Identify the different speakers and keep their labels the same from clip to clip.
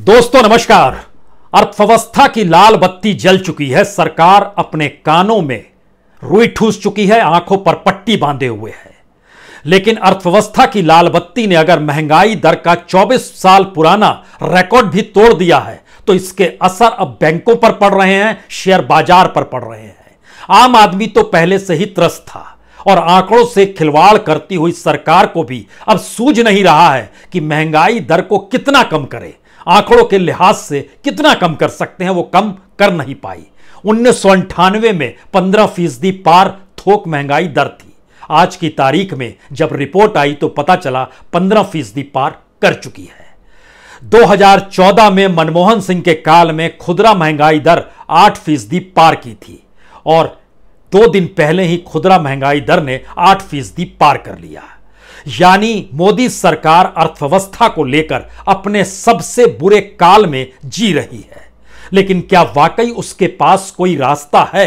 Speaker 1: दोस्तों नमस्कार अर्थव्यवस्था की लाल बत्ती जल चुकी है सरकार अपने कानों में रुई ठूस चुकी है आंखों पर पट्टी बांधे हुए है लेकिन अर्थव्यवस्था की लाल बत्ती ने अगर महंगाई दर का 24 साल पुराना रिकॉर्ड भी तोड़ दिया है तो इसके असर अब बैंकों पर पड़ रहे हैं शेयर बाजार पर पड़ रहे हैं आम आदमी तो पहले से ही त्रस्त था और आंकड़ों से खिलवाड़ करती हुई सरकार को भी अब सूझ नहीं रहा है कि महंगाई दर को कितना कम करें आंकड़ों के लिहाज से कितना कम कर सकते हैं वो कम कर नहीं पाई उन्नीस में पंद्रह फीसदी पार थोक महंगाई दर थी आज की तारीख में जब रिपोर्ट आई तो पता चला पंद्रह फीसदी पार कर चुकी है 2014 में मनमोहन सिंह के काल में खुदरा महंगाई दर आठ फीसदी पार की थी और दो दिन पहले ही खुदरा महंगाई दर ने आठ फीसदी पार कर लिया यानी मोदी सरकार अर्थव्यवस्था को लेकर अपने सबसे बुरे काल में जी रही है लेकिन क्या वाकई उसके पास कोई रास्ता है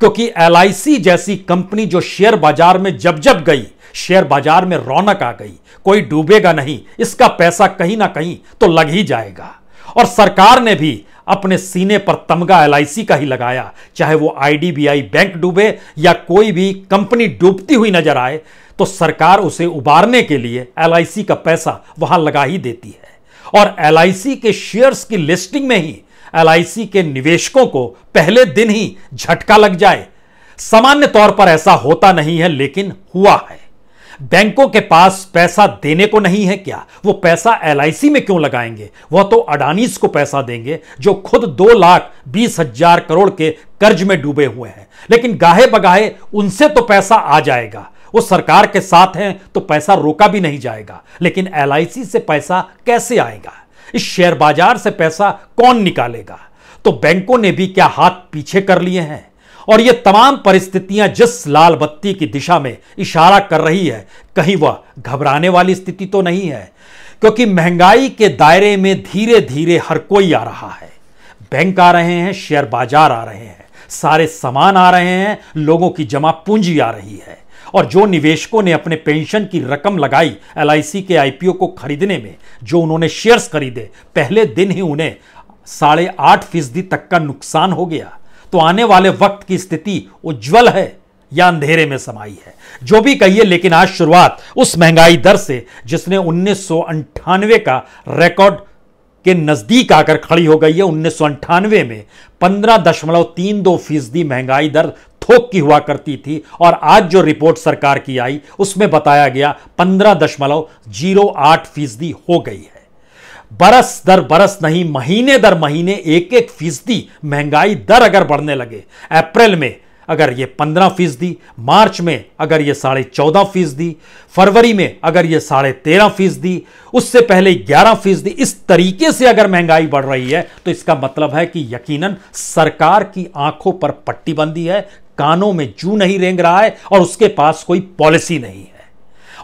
Speaker 1: क्योंकि एल जैसी कंपनी जो शेयर बाजार में जब जब गई शेयर बाजार में रौनक आ गई कोई डूबेगा नहीं इसका पैसा कहीं ना कहीं तो लग ही जाएगा और सरकार ने भी अपने सीने पर तमगा एल का ही लगाया चाहे वो आईडीबीआई बैंक डूबे या कोई भी कंपनी डूबती हुई नजर आए तो सरकार उसे उबारने के लिए एल का पैसा वहां लगा ही देती है और एल के शेयर्स की लिस्टिंग में ही एल के निवेशकों को पहले दिन ही झटका लग जाए सामान्य तौर पर ऐसा होता नहीं है लेकिन हुआ है बैंकों के पास पैसा देने को नहीं है क्या वो पैसा एल में क्यों लगाएंगे वह तो अडानीस को पैसा देंगे जो खुद दो लाख बीस हजार करोड़ के कर्ज में डूबे हुए हैं लेकिन गाहे बगाहे उनसे तो पैसा आ जाएगा वो सरकार के साथ हैं तो पैसा रोका भी नहीं जाएगा लेकिन एल से पैसा कैसे आएगा इस शेयर बाजार से पैसा कौन निकालेगा तो बैंकों ने भी क्या हाथ पीछे कर लिए हैं और ये तमाम परिस्थितियां जिस लाल बत्ती की दिशा में इशारा कर रही है कहीं वह घबराने वाली स्थिति तो नहीं है क्योंकि महंगाई के दायरे में धीरे धीरे हर कोई आ रहा है बैंक आ रहे हैं शेयर बाजार आ रहे हैं सारे सामान आ रहे हैं लोगों की जमा पूंजी आ रही है और जो निवेशकों ने अपने पेंशन की रकम लगाई एल के आईपीओ को खरीदने में जो उन्होंने शेयर्स खरीदे पहले दिन ही उन्हें साढ़े आठ फीसदी तक का नुकसान हो गया तो आने वाले वक्त की स्थिति उज्जवल है या अंधेरे में समाई है जो भी कहिए लेकिन आज शुरुआत उस महंगाई दर से जिसने उन्नीस का रिकॉर्ड के नजदीक आकर खड़ी हो गई है उन्नीस में पंद्रह दशमलव तीन दो फीसदी महंगाई दर थोक की हुआ करती थी और आज जो रिपोर्ट सरकार की आई उसमें बताया गया पंद्रह दशमलव जीरो आठ फीसदी हो गई है बरस दर बरस नहीं महीने दर महीने एक एक फीसदी महंगाई दर अगर बढ़ने लगे अप्रैल में अगर ये पंद्रह फीसदी मार्च में अगर ये साढ़े चौदह फीसदी फरवरी में अगर ये साढ़े तेरह फीसदी उससे पहले ग्यारह फीसदी इस तरीके से अगर महंगाई बढ़ रही है तो इसका मतलब है कि यकीनन सरकार की आंखों पर पट्टी बंदी है कानों में जू नहीं रेंग रहा है और उसके पास कोई पॉलिसी नहीं है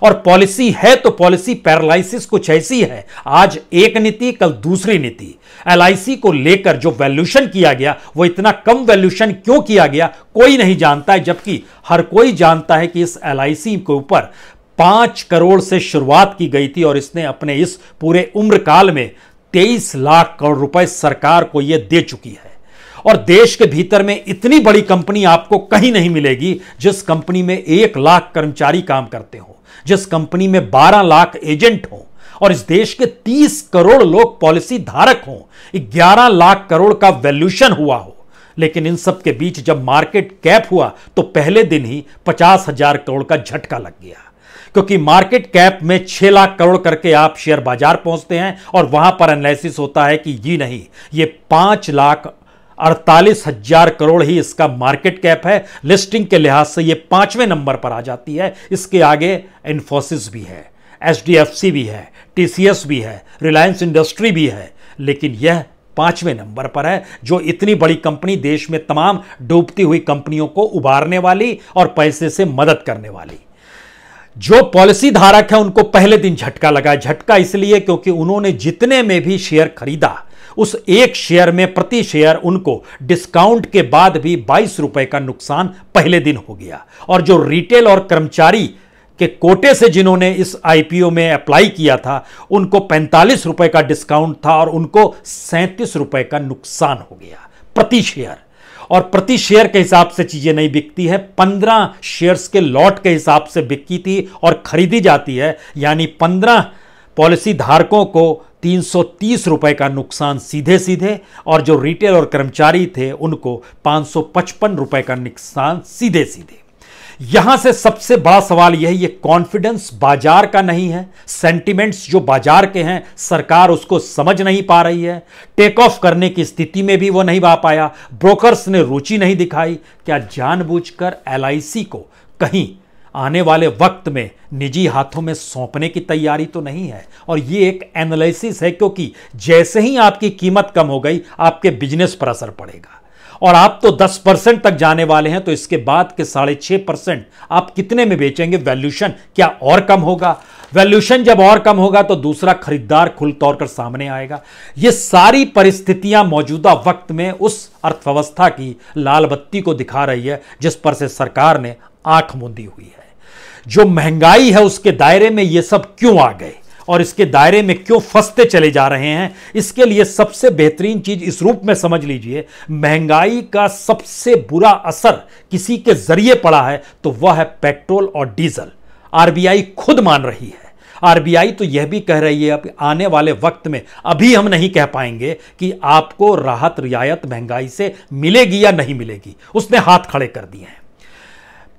Speaker 1: और पॉलिसी है तो पॉलिसी पैरालिसिस कुछ ऐसी है आज एक नीति कल दूसरी नीति एल को लेकर जो वैल्यूशन किया गया वो इतना कम वैल्यूशन क्यों किया गया कोई नहीं जानता है जबकि हर कोई जानता है कि इस एल के ऊपर पांच करोड़ से शुरुआत की गई थी और इसने अपने इस पूरे उम्र काल में तेईस लाख करोड़ रुपए सरकार को यह दे चुकी है और देश के भीतर में इतनी बड़ी कंपनी आपको कहीं नहीं मिलेगी जिस कंपनी में एक लाख कर्मचारी काम करते हो जिस कंपनी में बारह लाख एजेंट हो और इस देश के 30 करोड़ लोग पॉलिसी धारक हो 11 लाख करोड़ का वैल्यूशन हुआ हो लेकिन इन सब के बीच जब मार्केट कैप हुआ तो पहले दिन ही पचास हजार करोड़ का झटका लग गया क्योंकि मार्केट कैप में 6 लाख करोड़ करके आप शेयर बाजार पहुंचते हैं और वहां पर एनालिसिस होता है कि ये नहीं ये 5 लाख अड़तालीस हजार करोड़ ही इसका मार्केट कैप है लिस्टिंग के लिहाज से ये पांचवें नंबर पर आ जाती है इसके आगे इन्फोसिस भी है एच भी है टी भी है रिलायंस इंडस्ट्री भी है लेकिन यह पांचवें नंबर पर है जो इतनी बड़ी कंपनी देश में तमाम डूबती हुई कंपनियों को उबारने वाली और पैसे से मदद करने वाली जो पॉलिसी धारक है उनको पहले दिन झटका लगा झटका इसलिए क्योंकि उन्होंने जितने में भी शेयर खरीदा उस एक शेयर में प्रति शेयर उनको डिस्काउंट के बाद भी बाईस रुपए का नुकसान पहले दिन हो गया और जो रिटेल और कर्मचारी के कोटे से जिन्होंने इस आईपीओ में अप्लाई किया था उनको पैंतालीस रुपए का डिस्काउंट था और उनको सैंतीस रुपए का नुकसान हो गया प्रति शेयर और प्रति शेयर के हिसाब से चीजें नहीं बिकती है पंद्रह शेयर्स के लॉट के हिसाब से बिकी थी और खरीदी जाती है यानी पंद्रह पॉलिसी धारकों को तीन रुपए का नुकसान सीधे सीधे और जो रिटेल और कर्मचारी थे उनको पाँच रुपए का नुकसान सीधे सीधे यहां से सबसे बड़ा सवाल यह है ये कॉन्फिडेंस बाजार का नहीं है सेंटिमेंट्स जो बाजार के हैं सरकार उसको समझ नहीं पा रही है टेक ऑफ करने की स्थिति में भी वो नहीं आ पाया ब्रोकर्स ने रुचि नहीं दिखाई क्या जानबूझकर एलआईसी को कहीं आने वाले वक्त में निजी हाथों में सौंपने की तैयारी तो नहीं है और ये एक एनालिसिस है क्योंकि जैसे ही आपकी कीमत कम हो गई आपके बिजनेस पर असर पड़ेगा और आप तो 10 परसेंट तक जाने वाले हैं तो इसके बाद के साढ़े छः परसेंट आप कितने में बेचेंगे वैल्यूशन क्या और कम होगा वैल्यूशन जब और कम होगा तो दूसरा खरीदार खुल तौर कर सामने आएगा ये सारी परिस्थितियां मौजूदा वक्त में उस अर्थव्यवस्था की लाल बत्ती को दिखा रही है जिस पर से सरकार ने आंख मूंदी हुई है जो महंगाई है उसके दायरे में ये सब क्यों आ गए और इसके दायरे में क्यों फंसते चले जा रहे हैं इसके लिए सबसे बेहतरीन चीज इस रूप में समझ लीजिए महंगाई का सबसे बुरा असर किसी के जरिए पड़ा है तो वह है पेट्रोल और डीजल आरबीआई खुद मान रही है आरबीआई तो यह भी कह रही है अब आने वाले वक्त में अभी हम नहीं कह पाएंगे कि आपको राहत रियायत महंगाई से मिलेगी या नहीं मिलेगी उसने हाथ खड़े कर दिए हैं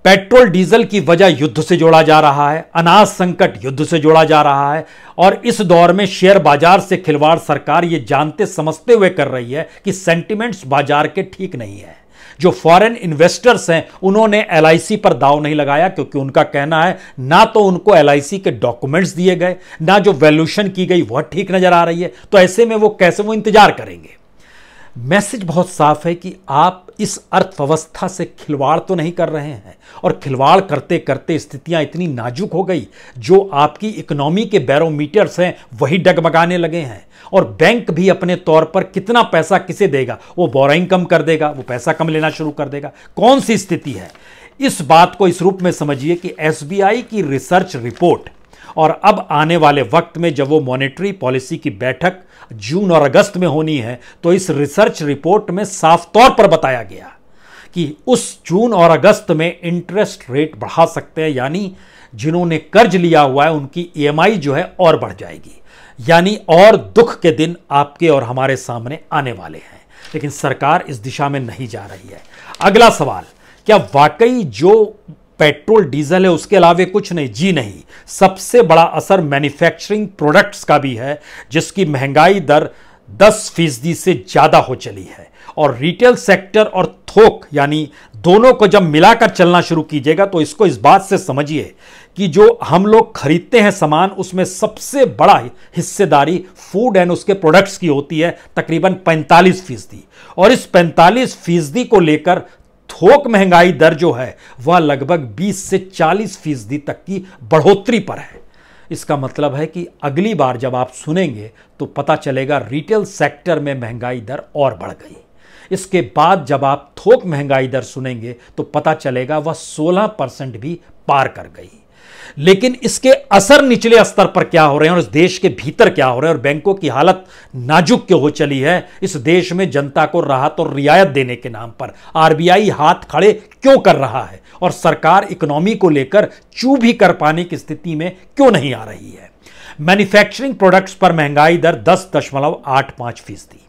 Speaker 1: पेट्रोल डीजल की वजह युद्ध से जोड़ा जा रहा है अनाज संकट युद्ध से जोड़ा जा रहा है और इस दौर में शेयर बाजार से खिलवाड़ सरकार ये जानते समझते हुए कर रही है कि सेंटिमेंट्स बाजार के ठीक नहीं है जो फॉरेन इन्वेस्टर्स हैं उन्होंने एल पर दाव नहीं लगाया क्योंकि उनका कहना है ना तो उनको एल के डॉक्यूमेंट्स दिए गए ना जो वैल्यूशन की गई वह ठीक नजर आ रही है तो ऐसे में वो कैसे वो इंतजार करेंगे मैसेज बहुत साफ है कि आप इस अर्थव्यवस्था से खिलवाड़ तो नहीं कर रहे हैं और खिलवाड़ करते करते स्थितियां इतनी नाजुक हो गई जो आपकी इकोनॉमी के बैरोमीटर्स हैं वही डगमगाने लगे हैं और बैंक भी अपने तौर पर कितना पैसा किसे देगा वो बोराइंग कम कर देगा वो पैसा कम लेना शुरू कर देगा कौन सी स्थिति है इस बात को इस रूप में समझिए कि एसबीआई की रिसर्च रिपोर्ट और अब आने वाले वक्त में जब वो मॉनेटरी पॉलिसी की बैठक जून और अगस्त में होनी है तो इस रिसर्च रिपोर्ट में साफ तौर पर बताया गया कि उस जून और अगस्त में इंटरेस्ट रेट बढ़ा सकते हैं यानी जिन्होंने कर्ज लिया हुआ है उनकी ईएमआई e जो है और बढ़ जाएगी यानी और दुख के दिन आपके और हमारे सामने आने वाले हैं लेकिन सरकार इस दिशा में नहीं जा रही है अगला सवाल क्या वाकई जो पेट्रोल डीजल है उसके अलावे कुछ नहीं जी नहीं सबसे बड़ा असर मैन्युफैक्चरिंग प्रोडक्ट्स का भी है जिसकी महंगाई दर 10 फीसदी से ज़्यादा हो चली है और रिटेल सेक्टर और थोक यानी दोनों को जब मिलाकर चलना शुरू कीजिएगा तो इसको इस बात से समझिए कि जो हम लोग खरीदते हैं सामान उसमें सबसे बड़ा हिस्सेदारी फूड एंड उसके प्रोडक्ट्स की होती है तकरीबन 45 फीसदी और इस 45 फीसदी को लेकर थोक महंगाई दर जो है वह लगभग 20 से 40 फीसदी तक की बढ़ोतरी पर है इसका मतलब है कि अगली बार जब आप सुनेंगे तो पता चलेगा रिटेल सेक्टर में महंगाई दर और बढ़ गई इसके बाद जब आप थोक महंगाई दर सुनेंगे तो पता चलेगा वह 16 परसेंट भी पार कर गई लेकिन इसके असर निचले स्तर पर क्या हो रहे हैं और इस देश के भीतर क्या हो रहे हैं और बैंकों की हालत नाजुक क्यों हो चली है इस देश में जनता को राहत और रियायत देने के नाम पर आरबीआई हाथ खड़े क्यों कर रहा है और सरकार इकोनॉमी को लेकर चू भी कर पाने की स्थिति में क्यों नहीं आ रही है मैन्युफैक्चरिंग प्रोडक्ट्स पर महंगाई दर दस दशमलव आठ पांच फीसदी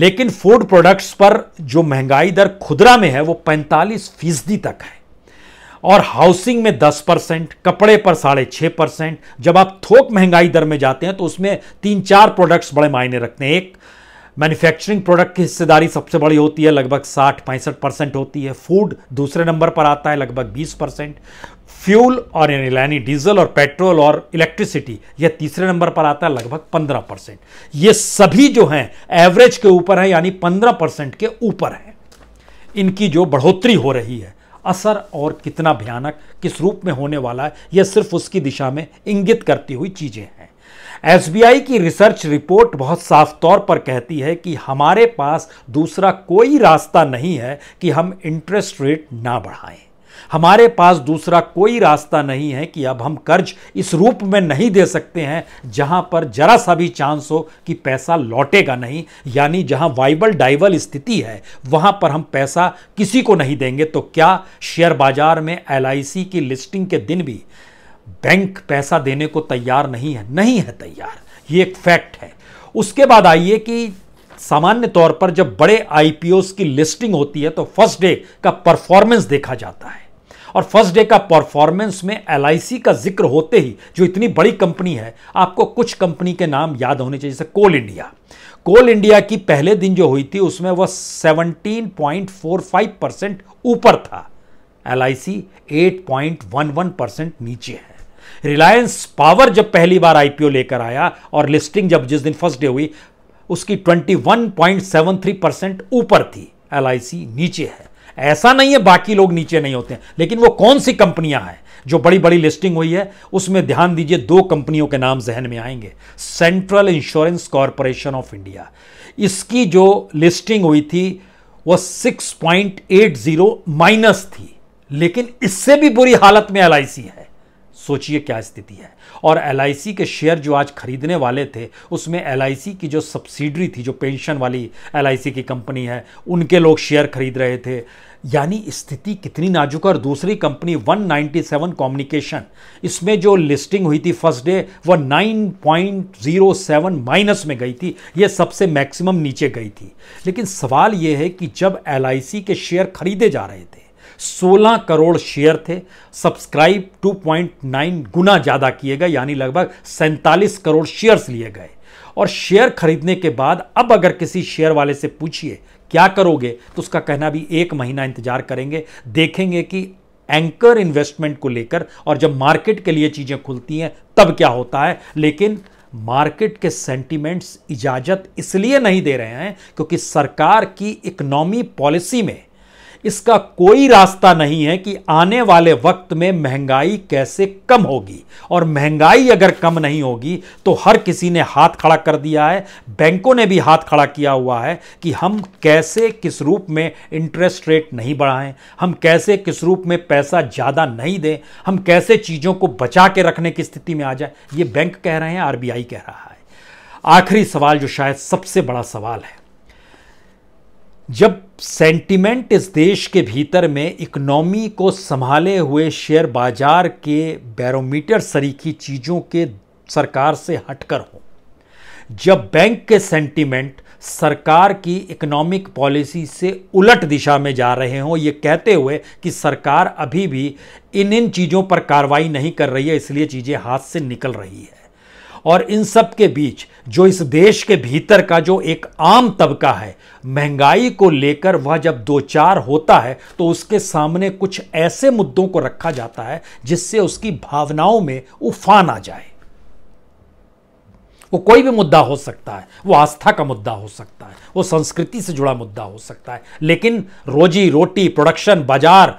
Speaker 1: लेकिन फूड प्रोडक्ट्स पर जो महंगाई दर खुदरा में है वो पैंतालीस फीसदी तक है और हाउसिंग में 10 परसेंट कपड़े पर साढ़े छः परसेंट जब आप थोक महंगाई दर में जाते हैं तो उसमें तीन चार प्रोडक्ट्स बड़े मायने रखते हैं एक मैन्युफैक्चरिंग प्रोडक्ट की हिस्सेदारी सबसे बड़ी होती है लगभग साठ पैंसठ परसेंट होती है फूड दूसरे नंबर पर आता है लगभग बीस परसेंट फ्यूल और यानी डीजल और पेट्रोल और इलेक्ट्रिसिटी यह तीसरे नंबर पर आता है लगभग पंद्रह परसेंट ये सभी जो हैं एवरेज के ऊपर है यानी पंद्रह परसेंट के ऊपर है इनकी जो बढ़ोतरी हो रही है असर और कितना भयानक किस रूप में होने वाला है यह सिर्फ उसकी दिशा में इंगित करती हुई चीज़ें हैं एस की रिसर्च रिपोर्ट बहुत साफ तौर पर कहती है कि हमारे पास दूसरा कोई रास्ता नहीं है कि हम इंटरेस्ट रेट ना बढ़ाएं हमारे पास दूसरा कोई रास्ता नहीं है कि अब हम कर्ज इस रूप में नहीं दे सकते हैं जहां पर जरा सा भी चांस हो कि पैसा लौटेगा नहीं यानी जहां वाइबल डाइवल स्थिति है वहां पर हम पैसा किसी को नहीं देंगे तो क्या शेयर बाजार में एल की लिस्टिंग के दिन भी बैंक पैसा देने को तैयार नहीं है नहीं है तैयार ये एक फैक्ट है उसके बाद आइए कि सामान्य तौर पर जब बड़े आईपीओस की लिस्टिंग होती है तो फर्स्ट डे का परफॉर्मेंस देखा जाता है और फर्स्ट डे का परफॉर्मेंस में एल का जिक्र होते ही जो इतनी बड़ी कंपनी है आपको कुछ कंपनी के नाम याद होने चाहिए जैसे कोल इंडिया कोल इंडिया की पहले दिन जो हुई थी उसमें वह 17.45 परसेंट ऊपर था एल आई 8.11 परसेंट नीचे है रिलायंस पावर जब पहली बार आईपीओ लेकर आया और लिस्टिंग जब जिस दिन फर्स्ट डे हुई उसकी 21.73 परसेंट ऊपर थी एल नीचे है ऐसा नहीं है बाकी लोग नीचे नहीं होते हैं लेकिन वो कौन सी कंपनियां हैं जो बड़ी बड़ी लिस्टिंग हुई है उसमें ध्यान दीजिए दो कंपनियों के नाम जहन में आएंगे central insurance corporation of India इसकी जो लिस्टिंग हुई थी वह सिक्स माइनस थी लेकिन इससे भी बुरी हालत में एल है सोचिए क्या स्थिति है और एल के शेयर जो आज खरीदने वाले थे उसमें एल की जो सब्सिडरी थी जो पेंशन वाली एल की कंपनी है उनके लोग शेयर खरीद रहे थे यानी स्थिति कितनी नाजुक और दूसरी कंपनी 197 कम्युनिकेशन इसमें जो लिस्टिंग हुई थी फर्स्ट डे वह 9.07 माइनस में गई थी यह सबसे मैक्सिमम नीचे गई थी लेकिन सवाल यह है कि जब एल के शेयर खरीदे जा रहे थे 16 करोड़ शेयर थे सब्सक्राइब 2.9 गुना ज़्यादा किए गए यानी लगभग सैंतालीस करोड़ शेयर्स लिए गए और शेयर खरीदने के बाद अब अगर किसी शेयर वाले से पूछिए क्या करोगे तो उसका कहना भी एक महीना इंतजार करेंगे देखेंगे कि एंकर इन्वेस्टमेंट को लेकर और जब मार्केट के लिए चीज़ें खुलती हैं तब क्या होता है लेकिन मार्केट के सेंटीमेंट्स इजाजत इसलिए नहीं दे रहे हैं क्योंकि सरकार की इकोनॉमी पॉलिसी में इसका कोई रास्ता नहीं है कि आने वाले वक्त में महंगाई कैसे कम होगी और महंगाई अगर कम नहीं होगी तो हर किसी ने हाथ खड़ा कर दिया है बैंकों ने भी हाथ खड़ा किया हुआ है कि हम कैसे किस रूप में इंटरेस्ट रेट नहीं बढ़ाएं हम कैसे किस रूप में पैसा ज़्यादा नहीं दें हम कैसे चीज़ों को बचा के रखने की स्थिति में आ जाए ये बैंक कह रहे हैं आर कह रहा है आखिरी सवाल जो शायद सबसे बड़ा सवाल है जब सेंटिमेंट इस देश के भीतर में इकनॉमी को संभाले हुए शेयर बाजार के बैरोमीटर सरीखी चीज़ों के सरकार से हटकर हो जब बैंक के सेंटिमेंट सरकार की इकोनॉमिक पॉलिसी से उलट दिशा में जा रहे हों ये कहते हुए कि सरकार अभी भी इन इन चीज़ों पर कार्रवाई नहीं कर रही है इसलिए चीज़ें हाथ से निकल रही है और इन सब के बीच जो इस देश के भीतर का जो एक आम तबका है महंगाई को लेकर वह जब दो चार होता है तो उसके सामने कुछ ऐसे मुद्दों को रखा जाता है जिससे उसकी भावनाओं में उफान आ जाए वो कोई भी मुद्दा हो सकता है वो आस्था का मुद्दा हो सकता है वो संस्कृति से जुड़ा मुद्दा हो सकता है लेकिन रोजी रोटी प्रोडक्शन बाजार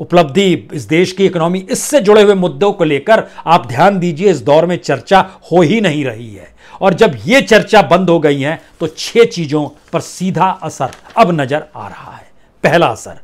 Speaker 1: उपलब्धि इस देश की इकोनॉमी इससे जुड़े हुए मुद्दों को लेकर आप ध्यान दीजिए इस दौर में चर्चा हो ही नहीं रही है और जब ये चर्चा बंद हो गई है तो छह चीज़ों पर सीधा असर अब नज़र आ रहा है पहला असर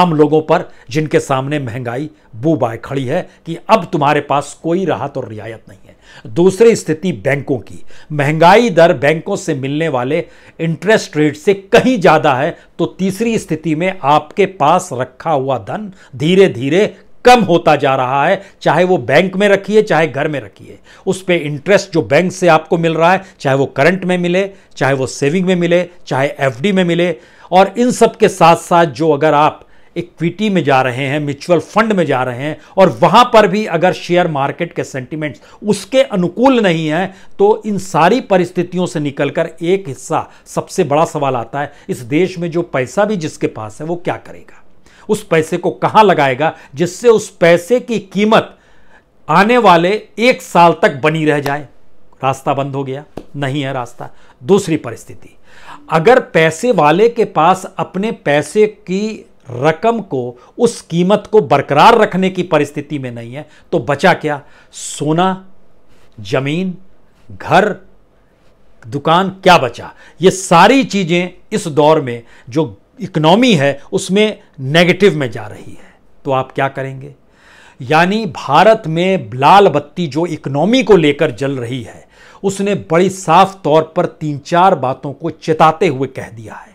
Speaker 1: आम लोगों पर जिनके सामने महंगाई बूबाए खड़ी है कि अब तुम्हारे पास कोई राहत और रियायत नहीं है दूसरी स्थिति बैंकों की महंगाई दर बैंकों से मिलने वाले इंटरेस्ट रेट से कहीं ज़्यादा है तो तीसरी स्थिति में आपके पास रखा हुआ धन धीरे धीरे कम होता जा रहा है चाहे वो बैंक में रखिए चाहे घर में रखिए उस पर इंटरेस्ट जो बैंक से आपको मिल रहा है चाहे वो करंट में मिले चाहे वो सेविंग में मिले चाहे एफडी में मिले और इन सब के साथ साथ जो अगर आप इक्विटी में जा रहे हैं म्यूचुअल फंड में जा रहे हैं और वहां पर भी अगर शेयर मार्केट के सेंटिमेंट्स उसके अनुकूल नहीं है तो इन सारी परिस्थितियों से निकलकर एक हिस्सा सबसे बड़ा सवाल आता है इस देश में जो पैसा भी जिसके पास है वो क्या करेगा उस पैसे को कहां लगाएगा जिससे उस पैसे की कीमत आने वाले एक साल तक बनी रह जाए रास्ता बंद हो गया नहीं है रास्ता दूसरी परिस्थिति अगर पैसे वाले के पास अपने पैसे की रकम को उस कीमत को बरकरार रखने की परिस्थिति में नहीं है तो बचा क्या सोना जमीन घर दुकान क्या बचा ये सारी चीज़ें इस दौर में जो इकोनॉमी है उसमें नेगेटिव में जा रही है तो आप क्या करेंगे यानी भारत में लाल बत्ती जो इकोनॉमी को लेकर जल रही है उसने बड़ी साफ तौर पर तीन चार बातों को चेताते हुए कह दिया है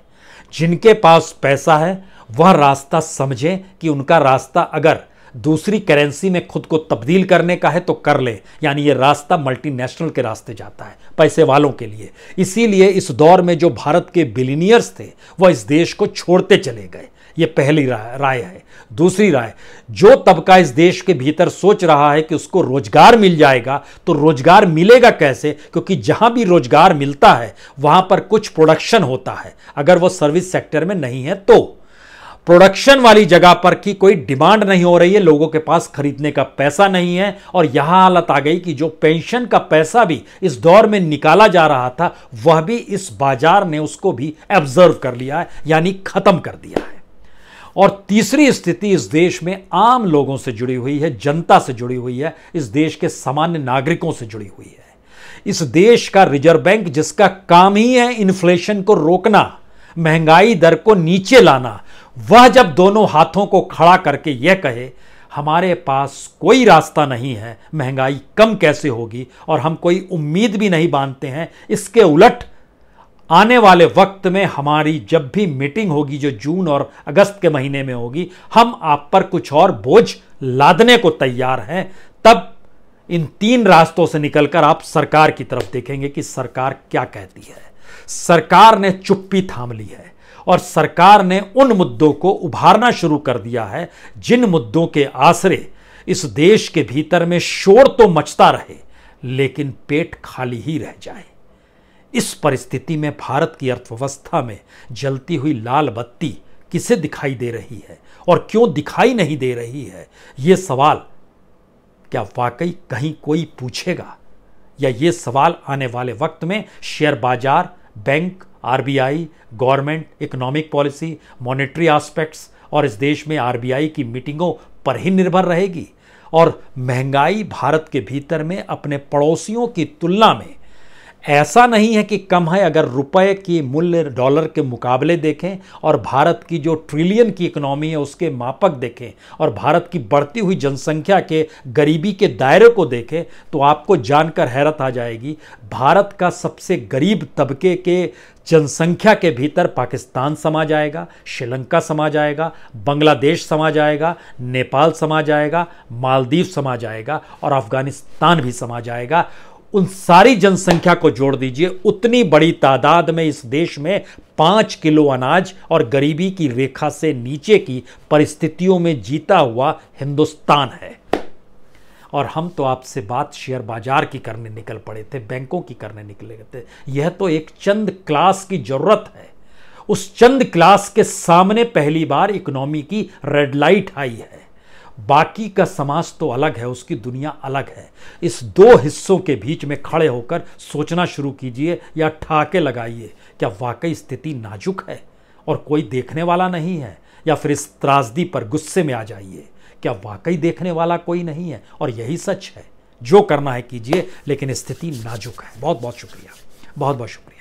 Speaker 1: जिनके पास पैसा है वह रास्ता समझें कि उनका रास्ता अगर दूसरी करेंसी में खुद को तब्दील करने का है तो कर ले यानी ये रास्ता मल्टीनेशनल के रास्ते जाता है पैसे वालों के लिए इसीलिए इस दौर में जो भारत के बिलीनियर्स थे वह इस देश को छोड़ते चले गए ये पहली राय है दूसरी राय जो तबका इस देश के भीतर सोच रहा है कि उसको रोजगार मिल जाएगा तो रोजगार मिलेगा कैसे क्योंकि जहां भी रोजगार मिलता है वहां पर कुछ प्रोडक्शन होता है अगर वो सर्विस सेक्टर में नहीं है तो प्रोडक्शन वाली जगह पर की कोई डिमांड नहीं हो रही है लोगों के पास खरीदने का पैसा नहीं है और यह हालत आ गई कि जो पेंशन का पैसा भी इस दौर में निकाला जा रहा था वह भी इस बाजार ने उसको भी एब्जर्व कर लिया है यानी खत्म कर दिया है और तीसरी स्थिति इस देश में आम लोगों से जुड़ी हुई है जनता से जुड़ी हुई है इस देश के सामान्य नागरिकों से जुड़ी हुई है इस देश का रिजर्व बैंक जिसका काम ही है इन्फ्लेशन को रोकना महंगाई दर को नीचे लाना वह जब दोनों हाथों को खड़ा करके यह कहे हमारे पास कोई रास्ता नहीं है महंगाई कम कैसे होगी और हम कोई उम्मीद भी नहीं बांधते हैं इसके उलट आने वाले वक्त में हमारी जब भी मीटिंग होगी जो जून और अगस्त के महीने में होगी हम आप पर कुछ और बोझ लादने को तैयार हैं तब इन तीन रास्तों से निकलकर आप सरकार की तरफ देखेंगे कि सरकार क्या कहती है सरकार ने चुप्पी थाम ली है और सरकार ने उन मुद्दों को उभारना शुरू कर दिया है जिन मुद्दों के आसरे इस देश के भीतर में शोर तो मचता रहे लेकिन पेट खाली ही रह जाए इस परिस्थिति में भारत की अर्थव्यवस्था में जलती हुई लाल बत्ती किसे दिखाई दे रही है और क्यों दिखाई नहीं दे रही है ये सवाल क्या वाकई कहीं कोई पूछेगा या ये सवाल आने वाले वक्त में शेयर बाजार bank are government economic policy monetary aspects और इस देश में आर की मीटिंगों पर ही निर्भर रहेगी और महंगाई भारत के भीतर में अपने पड़ोसियों की तुलना में ऐसा नहीं है कि कम है अगर रुपए की मूल्य डॉलर के मुकाबले देखें और भारत की जो ट्रिलियन की इकोनॉमी है उसके मापक देखें और भारत की बढ़ती हुई जनसंख्या के गरीबी के दायरे को देखें तो आपको जानकर हैरत आ जाएगी भारत का सबसे गरीब तबके के जनसंख्या के भीतर पाकिस्तान समा जाएगा श्रीलंका समा जाएगा बांग्लादेश समा जाएगा नेपाल समा जाएगा मालदीव समा जाएगा और अफगानिस्तान भी समा जाएगा उन सारी जनसंख्या को जोड़ दीजिए उतनी बड़ी तादाद में इस देश में पाँच किलो अनाज और गरीबी की रेखा से नीचे की परिस्थितियों में जीता हुआ हिंदुस्तान है और हम तो आपसे बात शेयर बाजार की करने निकल पड़े थे बैंकों की करने निकले थे यह तो एक चंद क्लास की जरूरत है उस चंद क्लास के सामने पहली बार इकोनॉमी की रेड लाइट आई है बाकी का समाज तो अलग है उसकी दुनिया अलग है इस दो हिस्सों के बीच में खड़े होकर सोचना शुरू कीजिए या ठाके लगाइए क्या वाकई स्थिति नाजुक है और कोई देखने वाला नहीं है या फिर इस त्रासदी पर गुस्से में आ जाइए क्या वाकई देखने वाला कोई नहीं है और यही सच है जो करना है कीजिए लेकिन स्थिति नाजुक है बहुत बहुत शुक्रिया बहुत बहुत शुक्रिया